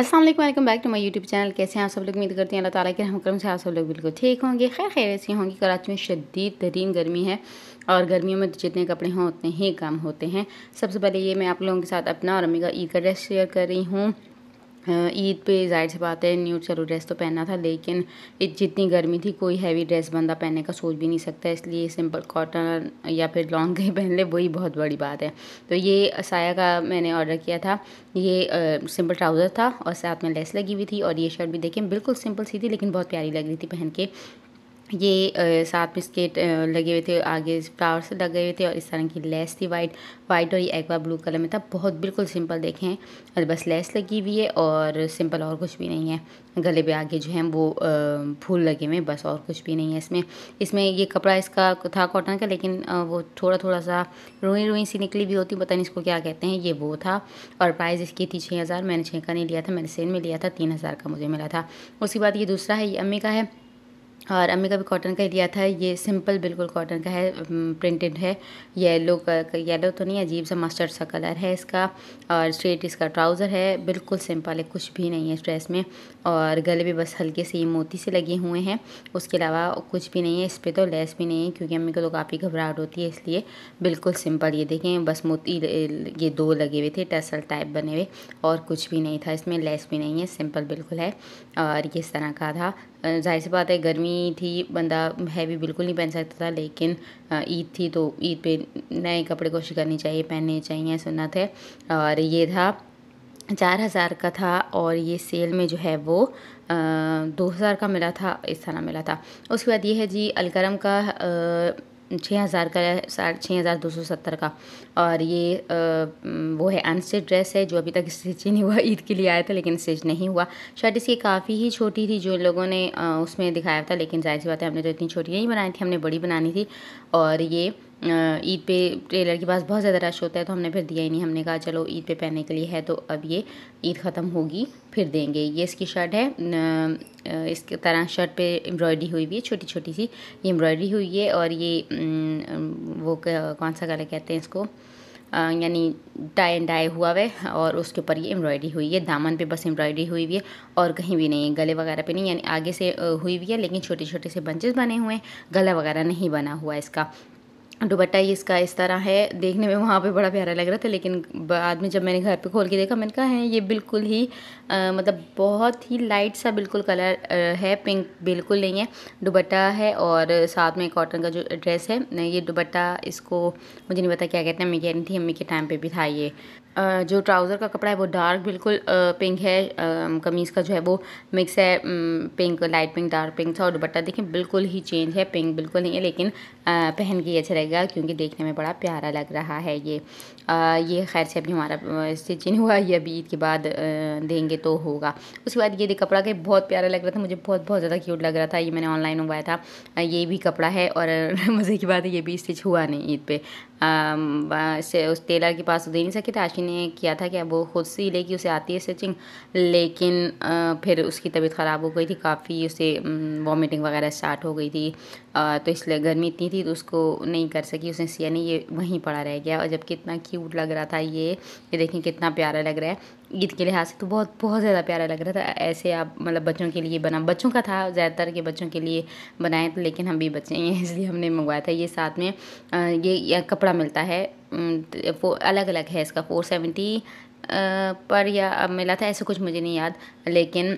अस्सलाम welcome back to my YouTube channel कैसे हैं आप सब लोग उम्मीद करते हैं अल्लाह ताला के करम से आप सब लोग बिल्कुल ठीक होंगे खैर खैर से होंगी कराची में शदीद तरीन गर्मी है और गर्मियों में तो जितने कपड़े हों उतने ही कम होते हैं सबसे पहले ये मैं आप लोगों के साथ अपना और अम्मी का ई का ड्रेस शेयर कर रही हूँ हाँ, ईद पे जाहिर सी बात है न्यू चलो ड्रेस तो पहनना था लेकिन जितनी गर्मी थी कोई हैवी ड्रेस बंदा पहनने का सोच भी नहीं सकता इसलिए सिंपल कॉटन या फिर लॉन्ग ही पहन ले वही बहुत बड़ी बात है तो ये साया का मैंने ऑर्डर किया था ये आ, सिंपल ट्राउज़र था और साथ में लेस लगी हुई थी और ये शर्ट भी देखें बिल्कुल सिंपल सी थी लेकिन बहुत प्यारी लग रही थी पहन के ये साथ में इसके लगे हुए थे आगे फ्लावर्स लगे हुए थे और इस तरह की लेस थी वाइट वाइट और ये एक्वा ब्लू कलर में था बहुत बिल्कुल सिंपल देखें और बस लेस लगी हुई है और सिंपल और कुछ भी नहीं है गले पे आगे जो है वो फूल लगे हुए बस और कुछ भी नहीं है इसमें इसमें ये कपड़ा इसका था कॉटन का लेकिन वो थोड़ा थोड़ा सा रोई रोई सी निकली भी होती पता नहीं इसको क्या कहते हैं ये वो था और प्राइस इसकी थी छः हज़ार मैंने छः का नहीं लिया था मैंने सेल में लिया था तीन हज़ार का मुझे मिला था उसके बाद ये दूसरा है ये अम्मी का है और अम्मी का भी कॉटन का ही लिया था ये सिंपल बिल्कुल कॉटन का है प्रिंटेड है येलो का येलो तो नहीं अजीब सा मस्टर्ड सा कलर है इसका और स्ट्रेट इसका ट्राउज़र है बिल्कुल सिंपल है कुछ भी नहीं है इस ड्रेस में और गले भी बस हल्के से ये मोती से लगे हुए हैं उसके अलावा कुछ भी नहीं है इस पर तो लेस भी नहीं है क्योंकि अम्मी को तो काफ़ी घबराहट होती है इसलिए बिल्कुल सिंपल ये देखें बस मोती ये दो लगे हुए थे टसल टाइप बने हुए और कुछ भी नहीं था इसमें लेस भी नहीं है सिंपल बिल्कुल है और किस तरह का था जाहिर सी बात है गर्मी थी बंदा हैवी बिल्कुल नहीं पहन सकता था लेकिन ईद थी तो ईद पे नए कपड़े कोशिश करनी चाहिए पहनने चाहिए सुन्नत है और ये था चार हज़ार का था और ये सेल में जो है वो आ, दो हज़ार का मिला था इस तरह मिला था उसके बाद ये है जी अलकरम का आ, छः हज़ार का साढ़े छः हज़ार दो सौ सत्तर का और ये आ, वो है अनस्टिच ड्रेस है जो अभी तक स्टिच ही नहीं हुआ ईद के लिए आया था लेकिन स्टिच नहीं हुआ शर्ट इसकी काफ़ी ही छोटी थी जो लोगों ने आ, उसमें दिखाया था लेकिन जाहिर सी बात है हमने तो इतनी छोटी नहीं बनाई थी हमने बड़ी बनानी थी और ये ईद पे टेलर के पास बहुत ज़्यादा रश होता है तो हमने फिर दिया ही नहीं हमने कहा चलो ईद पे पहनने के लिए है तो अब ये ईद ख़त्म होगी फिर देंगे ये इसकी शर्ट है इस तरह शर्ट पे एम्ब्रॉयडरी हुई हुई है छोटी छोटी सी ये एम्ब्रॉयडरी हुई है और ये वो कौन सा कलर कहते हैं इसको यानी टाई एंड डाई हुआ है और उसके ऊपर ये एम्ब्रॉयडरी हुई है दामन पे बस एम्ब्रॉयडरी हुई हुई है और कहीं भी नहीं है गले वगैरह पे नहीं यानी आगे से हुई हुई है लेकिन छोटे छोटे से बंचेस बने हुए हैं गला वगैरह नहीं बना हुआ इसका दुपट्टा ही इसका इस तरह है देखने में वहाँ पे बड़ा प्यारा लग रहा था लेकिन बाद में जब मैंने घर पे खोल के देखा मैंने कहा है ये बिल्कुल ही आ, मतलब बहुत ही लाइट सा बिल्कुल कलर आ, है पिंक बिल्कुल नहीं है दुपट्टा है और साथ में कॉटन का जो ड्रेस है ये दुपट्टा इसको मुझे नहीं पता क्या कहते हैं मैं कह रही थी अम्मी के टाइम पर भी था ये जो ट्राउज़र का कपड़ा है वो डार्क बिल्कुल पिंक है कमीज़ का जो है वो मिक्स है pink light pink dark pink था और दुपट्टा देखें बिल्कुल ही चेंज है पिंक बिल्कुल नहीं है लेकिन पहन के अच्छा जाएगा क्योंकि देखने में बड़ा प्यारा लग रहा है ये आ, ये खैर से अभी हमारा स्टिचिंग हुआ ये अभी ईद के बाद देंगे तो होगा उसके बाद ये कपड़ा के बहुत प्यारा लग रहा था मुझे बहुत बहुत ज़्यादा क्यूट लग रहा था ये मैंने ऑनलाइन मंगवाया था ये भी कपड़ा है और मज़े की बात है ये भी स्टिच हुआ नहीं ईद पर Um, से उस टेलर के पास तो दे नहीं सके थे आशी ने किया था कि वो खुद से ही लेगी उसे आती है स्टिचिंग लेकिन फिर उसकी तबीयत ख़राब हो गई थी काफ़ी उसे वॉमिटिंग वगैरह स्टार्ट हो गई थी तो इसलिए गर्मी इतनी थी तो उसको नहीं कर सकी उसने सिया नहीं ये वहीं पड़ा रह गया और जब कितना क्यूट लग रहा था ये ये देखें कितना प्यारा लग रहा है ईद के लिहाज से तो बहुत बहुत ज़्यादा प्यारा लग रहा था ऐसे आप मतलब बच्चों के लिए बना बच्चों का था ज़्यादातर के बच्चों के लिए बनाए तो लेकिन हम भी बच्चे हैं इसलिए हमने मंगवाया था ये साथ में ये कपड़ा मिलता है वो अलग अलग है इसका फोर सेवेंटी पर या मिला था ऐसा कुछ मुझे नहीं याद लेकिन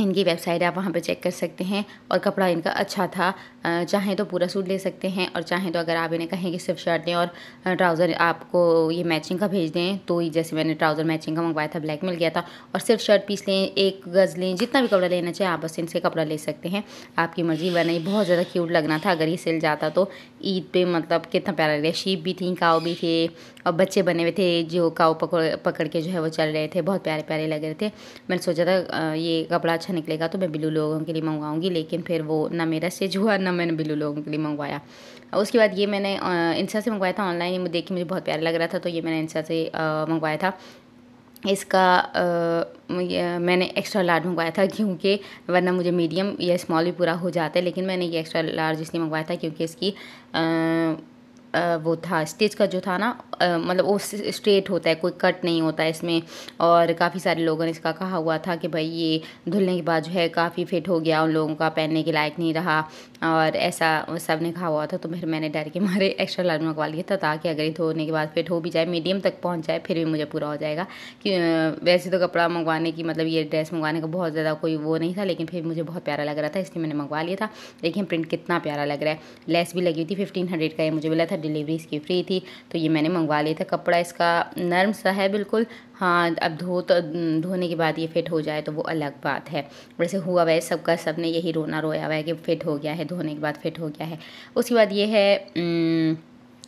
इनकी वेबसाइट आप वहाँ पर चेक कर सकते हैं और कपड़ा इनका अच्छा था चाहें तो पूरा सूट ले सकते हैं और चाहें तो अगर आप इन्हें कहें कि सिर्फ शर्ट दें और ट्राउज़र आपको ये मैचिंग का भेज दें तो ही जैसे मैंने ट्राउज़र मैचिंग का मंगवाया था ब्लैक मिल गया था और सिर्फ शर्ट पीस लें एक गज़ लें जितना भी कपड़ा लेना चाहिए आप बस इनसे कपड़ा ले सकते हैं आपकी मर्ज़ी वरना ये बहुत ज़्यादा क्यूट लगना था अगर ये सिल जाता तो ईद पर मतलब कितना प्यारा लग रहा शीप भी थी काव भी थे और बच्चे बने हुए थे जो काव पकड़ पकड़ के जो है वो चल रहे थे बहुत प्यारे प्यारे लग रहे थे मैंने सोचा था ये कपड़ा अच्छा अच्छा निकलेगा तो मैं बिलू लोगों के लिए मंगवाऊंगी लेकिन फिर वो ना मेरा स्टिच हुआ ना मैंने बिलू लोगों के लिए मंगवाया उसके बाद ये मैंने इंसा से मंगवाया था ऑनलाइन ये देख के मुझे बहुत प्यारा लग रहा था तो ये मैंने इंसा से मंगवाया था इसका आ, मैंने एक्स्ट्रा लार्ज मंगवाया था क्योंकि वरना मुझे मीडियम या स्मॉल भी पूरा हो जाता है लेकिन मैंने ये एक्स्ट्रा लार्ज इसलिए मंगवाया था क्योंकि इसकी आ, वो था स्टिच का जो था ना मतलब वो स्ट्रेट होता है कोई कट नहीं होता है इसमें और काफ़ी सारे लोगों ने इसका कहा हुआ था कि भाई ये धुलने के बाद जो है काफ़ी फिट हो गया उन लोगों का पहनने के लायक नहीं रहा और ऐसा सब ने कहा हुआ था तो फिर मैंने डर के मारे एक्स्ट्रा लार्ज मंगवा लिया था ताकि अगर ये धोने के बाद फिर धो भी जाए मीडियम तक पहुँच जाए फिर भी मुझे पूरा हो जाएगा कि वैसे तो कपड़ा मंगवाने की मतलब ये ड्रेस मंगवाने का बहुत ज़्यादा कोई वो नहीं था लेकिन फिर मुझे बहुत प्यारा लग रहा था इसलिए मैंने मंगवा लिया था देखिए प्रिंट कितना प्यारा लग रहा है लेस भी लगी हुई थी फिफ्टीन हंड्रेड का ये मुझे मिला था डिलीवरी इसकी फ्री थी तो ये मैंने मंगवा लिया था कपड़ा इसका नर्म सा है बिल्कुल हाँ अब धो तो धोने के बाद ये फिट हो जाए तो वो अलग बात है वैसे हुआ वैसे सबका सब ने यही रोना रोया हुआ है कि फिट हो गया है धोने के बाद फिट हो गया है उसके बाद ये है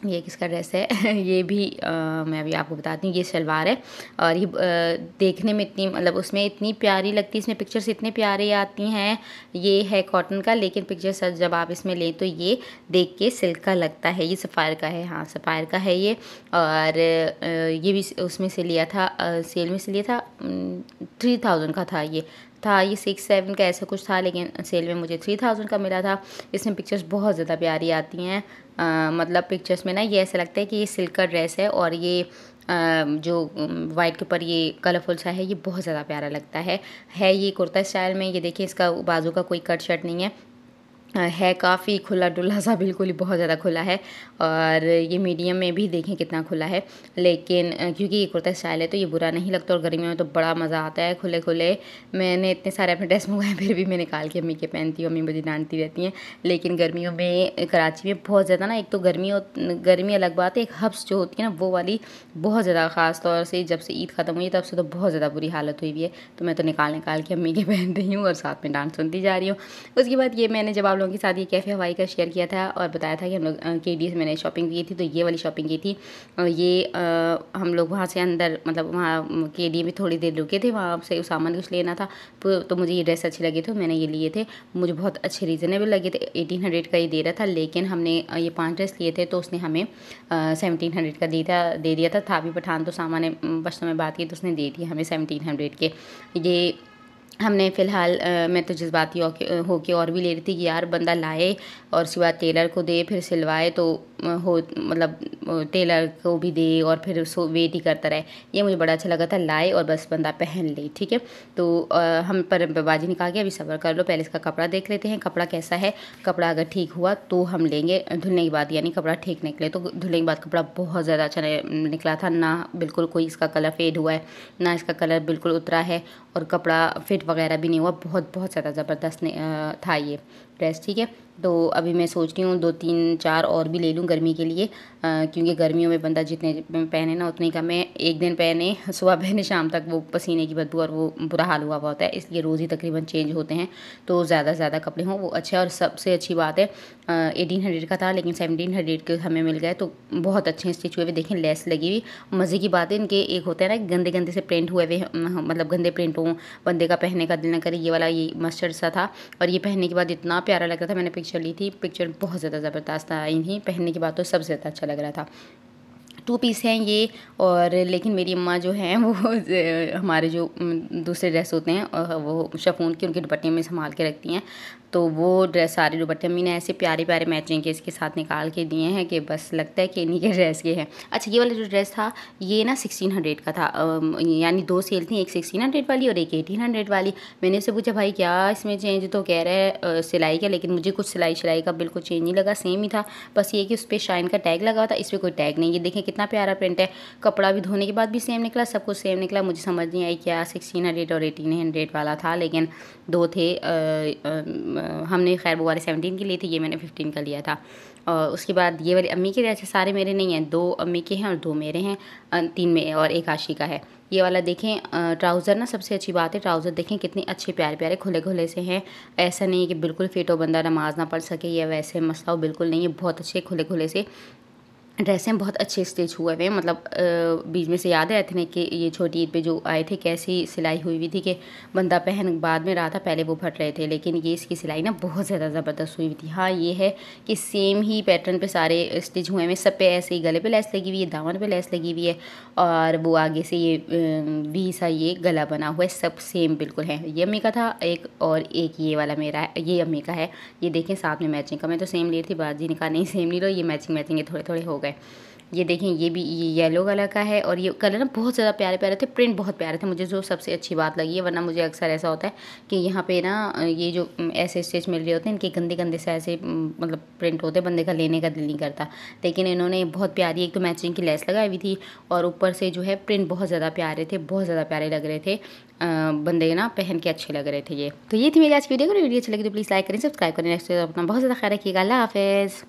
ये किसका ड्रेस है ये भी आ, मैं अभी आपको बताती हूँ ये शलवार है और ये आ, देखने में इतनी मतलब उसमें इतनी प्यारी लगती है इसमें पिक्चर्स इतने प्यारे आती हैं ये है कॉटन का लेकिन पिक्चर्स जब आप इसमें लें तो ये देख के सिल्क का लगता है ये सफ़ायर का है हाँ सफ़ायर का है ये और ये भी उसमें से लिया था सेल में से लिया था थ्री थाउजेंड का था ये था ये सिक्स सेवन का ऐसा कुछ था लेकिन सेल में मुझे थ्री थाउजेंड का मिला था इसमें पिक्चर्स बहुत ज़्यादा प्यारी आती हैं आ, मतलब पिक्चर्स में ना ये ऐसा लगता है कि ये सिल्क का ड्रेस है और ये आ, जो वाइट के ऊपर ये कलरफुल सा है ये बहुत ज़्यादा प्यारा लगता है है ये कुर्ता स्टाइल में ये देखिए इसका बाजू का कोई कट शर्ट नहीं है है काफ़ी खुला डुल्ला सा बिल्कुल ही बहुत ज़्यादा खुला है और ये मीडियम में भी देखें कितना खुला है लेकिन क्योंकि ये कुर्ता स्टाइल है तो ये बुरा नहीं लगता और गर्मियों में तो बड़ा मज़ा आता है खुले खुले मैंने इतने सारे अपने ड्रेस मंगवाए फिर भी मैं निकाल के अम्मी के पहनती हूँ अम्मी मुझे डांटती रहती हैं लेकिन गर्मियों में कराची में बहुत ज़्यादा ना एक तो गर्मी गर्मी अलग बात है एक हब्स जो होती है ना वो वाली बहुत ज़्यादा ख़ास तौर से जब से ईद ख़त्म हुई तब से तो बहुत ज़्यादा बुरी हालत हुई हुई है तो मैं तो निकाल निकाल के अम्मी के पहन रही हूँ और साथ में डांट सुनती जा रही हूँ उसके बाद ये मैंने जब आप आप लोगों के साथ ये कैफ़े हवाई का शेयर किया था और बताया था कि हम लोग के डी से मैंने शॉपिंग की थी तो ये वाली शॉपिंग की थी ये आ, हम लोग वहाँ से अंदर मतलब वहाँ के डी में थोड़ी देर रुके थे वहाँ से सामान कुछ लेना था तो, तो मुझे ये ड्रेस अच्छी लगी थी मैंने ये लिए थे मुझे बहुत अच्छे रीज़नेबल लगे थे एटीन हंड्रेड का ये दे रहा था लेकिन हमने ये पाँच ड्रेस लिए थे तो उसने हमें सेवनटीन हंड्रेड का दे था दे दिया था भी पठान तो सामान्य ने में तो बात की तो उसने दे दी हमें सेवनटीन हंड्रेड के ये हमने फ़िलहाल मैं तो जज्बाती होके और भी ले रही थी कि यार बंदा लाए और सिवा टेलर को दे फिर सिलवाए तो हो मतलब टेलर को भी दे और फिर उसको वेट ही करता रहे ये मुझे बड़ा अच्छा लगा था लाए और बस बंदा पहन ले ठीक है तो आ, हम पर बाजी ने कहा कि अभी सफ़र कर लो पहले इसका कपड़ा देख लेते हैं कपड़ा कैसा है कपड़ा अगर ठीक हुआ तो हम लेंगे धुलने के बाद यानी कपड़ा ठीक निकले तो धुलने के बाद कपड़ा बहुत ज़्यादा अच्छा निकला था ना बिल्कुल कोई इसका कलर फेड हुआ है ना इसका कलर बिल्कुल उतरा है और कपड़ा फिट वगैरह भी नहीं हुआ बहुत बहुत ज़्यादा ज़बरदस्त था ये ड्रेस ठीक है तो अभी मैं सोच रही हूँ दो तीन चार और भी ले लूँ गर्मी के लिए क्योंकि गर्मियों में बंदा जितने पहने ना उतने का मैं एक दिन पहने सुबह पहने शाम तक वो पसीने की बदबू और वो बुरा हाल हुआ बहुत होता है इसलिए रोज़ ही तकरीबन चेंज होते हैं तो ज़्यादा से ज़्यादा कपड़े हों वो अच्छे और सबसे अच्छी बात है एटीन हंड्रेड का था लेकिन सेवनटीन हंड्रेड के हमें मिल गए तो बहुत अच्छे स्टिच हुए हुए देखें लेस लगी हुई मज़े की बात है इनके एक होता है ना गंदे गंदे से प्रिंट हुए हुए मतलब गंदे प्रिंट हों बंदे का पहने का दिल ना करे ये वाला ये मस्टर्ड सा था और ये पहनने के बाद इतना प्यारा लग रहा था मैंने पिक्चर ली थी पिक्चर बहुत ज़्यादा ज़बरदस्त आई थी पहनने के की बात तो सबसे ज़्यादा अच्छा लग रहा था टू पीस हैं ये और लेकिन मेरी अम्मा जो हैं वो हमारे जो दूसरे ड्रेस होते हैं वो शफून के उनके दुपट्टे में संभाल के रखती हैं तो वो ड्रेस सारे दुपट्टे मम्मी ने ऐसे प्यारे प्यारे मैचिंग के इसके साथ निकाल के दिए हैं कि बस लगता है कि इन्हीं के ड्रेस ये हैं अच्छा ये वाला जो ड्रेस था ये ना सिक्सटीन हंड्रेड का था यानी दो सेल थी एक सिक्सटीन हंड्रेड वाली और एक एटीन हंड्रेड वाली मैंने उसे पूछा भाई क्या इसमें चेंज तो कह रहे हैं सिलाई का लेकिन मुझे कुछ सिलाई सिलाई का बिल्कुल चेंज नहीं लगा सेम ही था बस ये कि उस पर शाइन का टैग लगा था इस पर कोई टैग नहीं ये देखें कितना प्यारा प्रिंट है कपड़ा भी धोने के बाद भी सेम निकला सब कुछ सेम निकला मुझे समझ नहीं आई क्या सिक्सटीन हंड्रेड और एटीन हंड्रेड वाला था लेकिन दो थे हमने खैर वो वाले सेवनटीन की ली थी ये मैंने फिफ्टीन का लिया था और उसके बाद ये वाली अम्मी के अच्छा सारे मेरे नहीं हैं दो अम्मी के हैं और दो मेरे हैं तीन में और एक आशी का है ये वाला देखें ट्राउज़र ना सबसे अच्छी बात है ट्राउज़र देखें कितने अच्छे प्यारे प्यारे खुले खुले से हैं ऐसा नहीं है कि बिल्कुल फिट हो बंदा नमाज ना पढ़ सके या वैसे मसला हो बिल्कुल नहीं है बहुत अच्छे खुले खुले से ड्रेस हैं बहुत अच्छे स्टिच हुए हुए हैं मतलब बीच में से याद है अथने के ये छोटी ईद पे जो आए थे कैसी सिलाई हुई हुई थी कि बंदा पहन बाद में रहा था पहले वो फट रहे थे लेकिन ये इसकी सिलाई ना बहुत ज़्यादा ज़बरदस्त हुई हुई थी हाँ ये है कि सेम ही पैटर्न पे सारे स्टिच हुए हैं सब पे ऐसे ही गले पे लेस लगी हुई है दामन पर लेस लगी हुई है और वो आगे से ये वी सा ये गला बना हुआ है सब सेम बिल्कुल है ये अम्मी का था एक और एक ये वाला मेरा है ये अम्मी का है ये देखें साथ में मैचिंग का मैं तो सेम ली थी बाजी ने कहा नहीं सेम नहीं लो ये मैचिंग मैचिंग थोड़े थोड़े हो गए है ये देखें ये भी ये येलो कलर का है और ये कलर ना बहुत ज़्यादा प्यारे प्यारे थे प्रिंट बहुत प्यारे थे मुझे जो सबसे अच्छी बात लगी है वरना मुझे अक्सर ऐसा होता है कि यहाँ पे ना ये जो ऐसे स्टेच मिल रहे होते हैं इनके गंदे गंदे से ऐसे मतलब प्रिंट होते हैं बंदे का लेने का दिल नहीं करता लेकिन इन्होंने बहुत प्यारी एक तो मैचिंग की लेस लगाई हुई थी और ऊपर से जो है प्रिंट बहुत ज़्यादा प्यारे थे बहुत ज़्यादा प्यारे लग रहे थे बंदे ना पहन के अच्छे लग रहे थे ये तो ये थी मेरी आज की वीडियो अगर वीडियो अच्छी लगी तो प्लीज़ लाइक करें सब्सक्राइब करें नेक्स्ट अपना बहुत ज़्यादा ख्याल रखिएगा अल्लाह हाफिज़